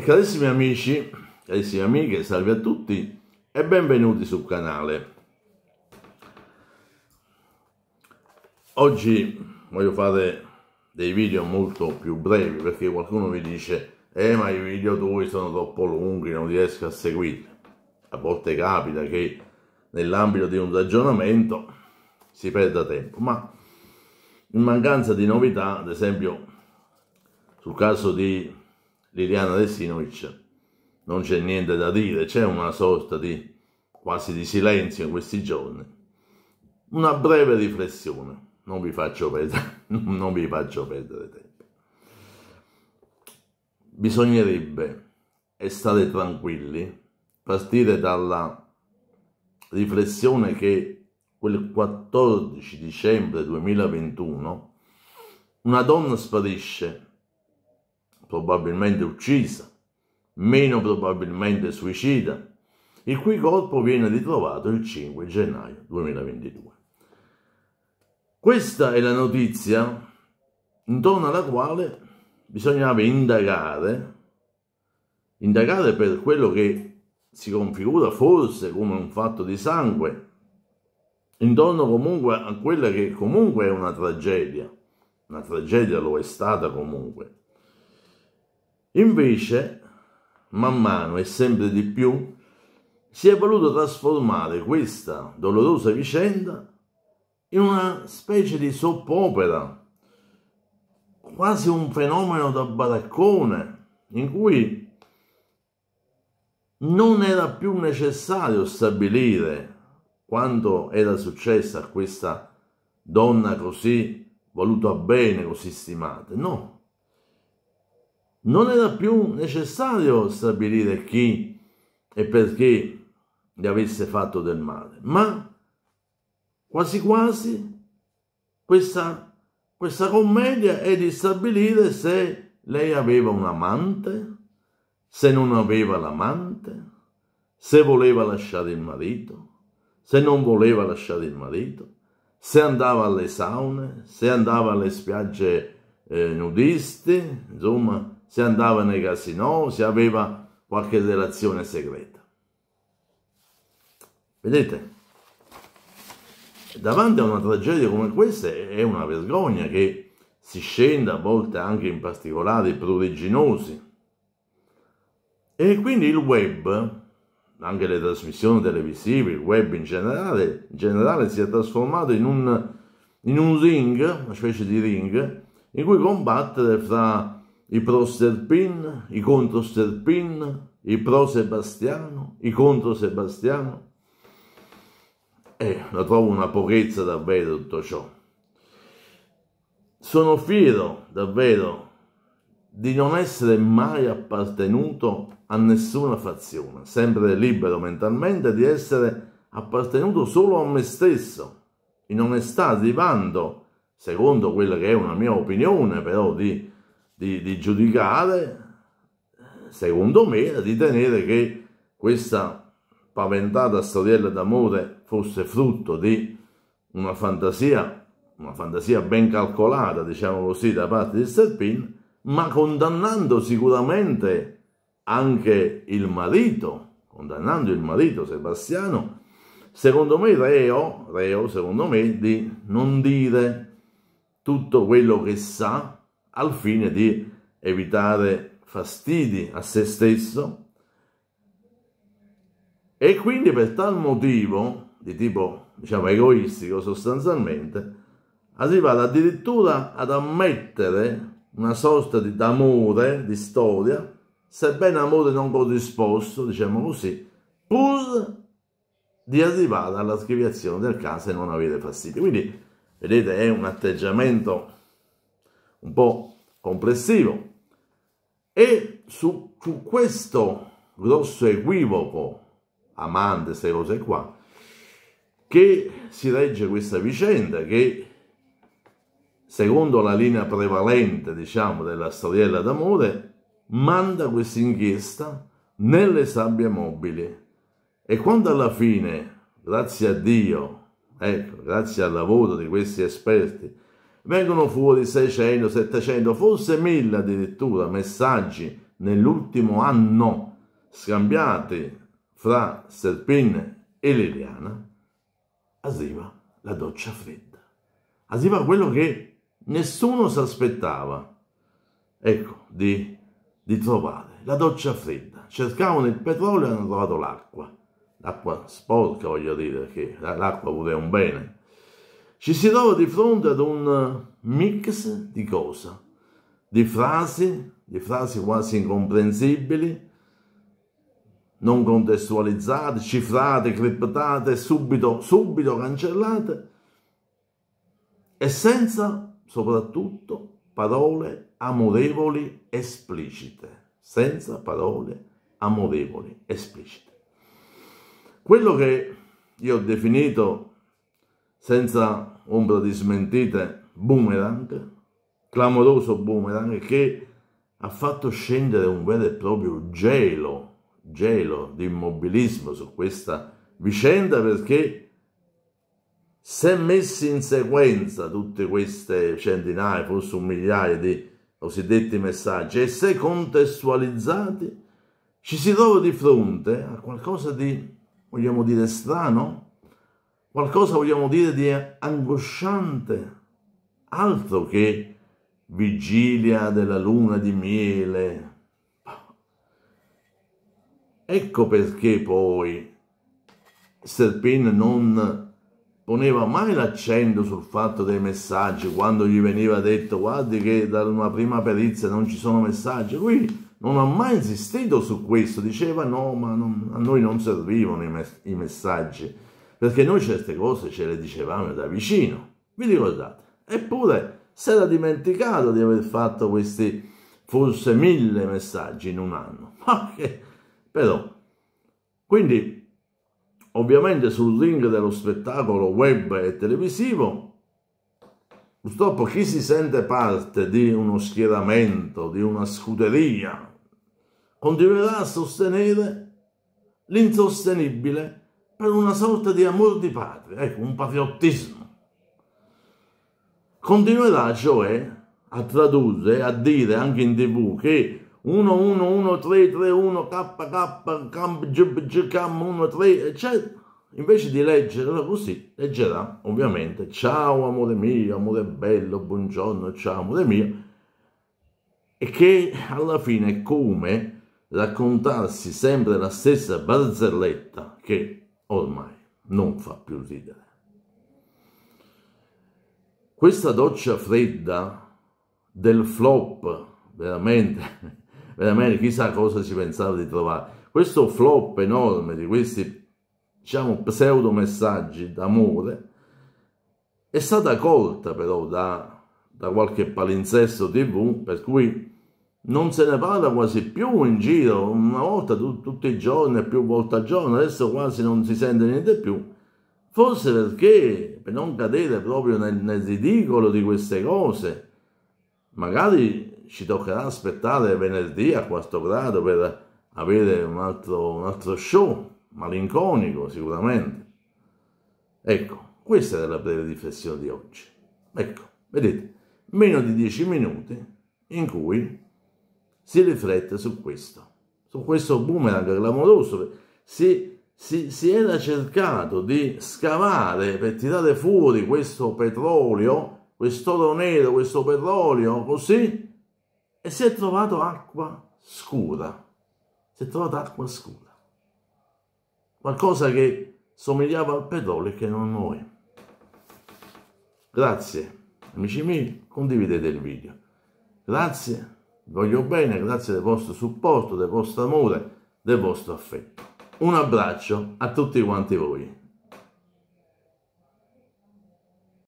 carissimi amici, carissime amiche, salve a tutti e benvenuti sul canale. Oggi voglio fare dei video molto più brevi perché qualcuno mi dice eh ma i video tuoi sono troppo lunghi, non riesco a seguirli. A volte capita che nell'ambito di un ragionamento si perda tempo, ma in mancanza di novità, ad esempio sul caso di Liliana Desinovic non c'è niente da dire, c'è una sorta di quasi di silenzio in questi giorni. Una breve riflessione, non vi faccio perdere, non vi faccio perdere tempo. Bisognerebbe, e stare tranquilli, partire dalla riflessione che quel 14 dicembre 2021 una donna sparisce probabilmente uccisa, meno probabilmente suicida, il cui corpo viene ritrovato il 5 gennaio 2022. Questa è la notizia intorno alla quale bisognava indagare, indagare per quello che si configura forse come un fatto di sangue, intorno comunque a quella che comunque è una tragedia, una tragedia lo è stata comunque, Invece, man mano e sempre di più, si è voluto trasformare questa dolorosa vicenda in una specie di soppopera, quasi un fenomeno da baraccone, in cui non era più necessario stabilire quanto era successo a questa donna così voluta bene, così stimata. No, non era più necessario stabilire chi e perché gli avesse fatto del male, ma quasi quasi questa, questa commedia è di stabilire se lei aveva un amante, se non aveva l'amante, se voleva lasciare il marito, se non voleva lasciare il marito, se andava alle saune, se andava alle spiagge eh, nudisti, insomma, se andava nei casino, se aveva qualche relazione segreta. Vedete? Davanti a una tragedia come questa è una vergogna che si scenda a volte anche in particolari pruriginosi. E quindi il web, anche le trasmissioni televisive, il web in generale, in generale si è trasformato in un, in un ring, una specie di ring, in cui combattere fra i pro Sterpin, i contro Sterpin, i pro Sebastiano, i contro Sebastiano. Eh, la trovo una pochezza davvero tutto ciò. Sono fiero davvero di non essere mai appartenuto a nessuna fazione, sempre libero mentalmente di essere appartenuto solo a me stesso, in onestà, arrivando, secondo quella che è una mia opinione però di di, di giudicare, secondo me, ritenere che questa paventata storiella d'amore fosse frutto di una fantasia, una fantasia ben calcolata, diciamo così, da parte di Serpin, ma condannando sicuramente anche il marito, condannando il marito Sebastiano, secondo me reo, reo secondo me, di non dire tutto quello che sa al fine di evitare fastidi a se stesso e quindi per tal motivo di tipo diciamo egoistico sostanzialmente arrivare addirittura ad ammettere una sorta di d'amore, di storia, sebbene amore non corrisposto, diciamo così, pur di arrivare scriviazione del caso e non avere fastidio. Quindi, vedete, è un atteggiamento un po' complessivo. E su, su questo grosso equivoco, amante, queste cose qua, che si regge questa vicenda, che secondo la linea prevalente, diciamo, della storiella d'amore, manda questa inchiesta nelle sabbie mobili. E quando alla fine, grazie a Dio, ecco, grazie al lavoro di questi esperti, vengono fuori 600, 700, forse 1000 addirittura messaggi nell'ultimo anno scambiati fra Serpin e Liliana, arriva la doccia fredda. Arriva quello che nessuno si aspettava, ecco, di, di trovare. La doccia fredda. Cercavano il petrolio e hanno trovato l'acqua. L'acqua sporca, voglio dire, perché l'acqua pure è un bene ci si trova di fronte ad un eh, mix di cose, Di frasi, di frasi quasi incomprensibili, non contestualizzate, cifrate, criptate, subito, subito cancellate e senza soprattutto parole amorevoli esplicite, senza parole amorevoli esplicite. Quello che io ho definito senza ombra di smentite, boomerang, clamoroso boomerang che ha fatto scendere un vero e proprio gelo, gelo di immobilismo su questa vicenda perché se messi in sequenza tutte queste centinaia, forse un migliaio di cosiddetti messaggi e se contestualizzati ci si trova di fronte a qualcosa di, vogliamo dire, strano, qualcosa vogliamo dire di angosciante, altro che vigilia della luna di miele. Ecco perché poi Serpin non poneva mai l'accento sul fatto dei messaggi quando gli veniva detto guardi che da una prima perizia non ci sono messaggi. Lui non ha mai insistito su questo, diceva no, ma non, a noi non servivano i, mess- i messaggi perché noi certe cose ce le dicevamo da vicino, vi ricordate? Eppure si era dimenticato di aver fatto questi forse mille messaggi in un anno, ma che, però, quindi ovviamente sul ring dello spettacolo web e televisivo Purtroppo chi si sente parte di uno schieramento, di una scuderia, continuerà a sostenere l'insostenibile per una sorta di amor di patria, ecco, un patriottismo. Continuerà cioè a tradurre, a dire anche in tv che 111331 KK Camp GB Cam 13 eccetera. Invece di leggerla così, leggerà ovviamente ciao amore mio, amore bello, buongiorno, ciao amore mio, e che alla fine è come raccontarsi sempre la stessa barzelletta che ormai non fa più ridere. Questa doccia fredda del flop, veramente, veramente chissà cosa ci pensava di trovare. Questo flop enorme di questi, diciamo, pseudo messaggi d'amore è stata colta però da, da qualche palinsesto tv, per cui non se ne parla quasi più in giro, una volta tu, tutti i giorni, più volte al giorno, adesso quasi non si sente niente più. Forse perché, per non cadere proprio nel, nel ridicolo di queste cose, magari ci toccherà aspettare venerdì a quarto grado per avere un altro, un altro show, malinconico sicuramente. Ecco, questa era la breve riflessione di oggi. Ecco, vedete, meno di dieci minuti in cui si riflette su questo, su questo boomerang clamoroso. Si, si, si era cercato di scavare per tirare fuori questo petrolio, questo oro nero, questo petrolio, così, e si è trovato acqua scura. Si è trovato acqua scura. Qualcosa che somigliava al petrolio e che non noi. Grazie, amici miei, condividete il video. Grazie. Voglio bene, grazie del vostro supporto, del vostro amore, del vostro affetto. Un abbraccio a tutti quanti voi.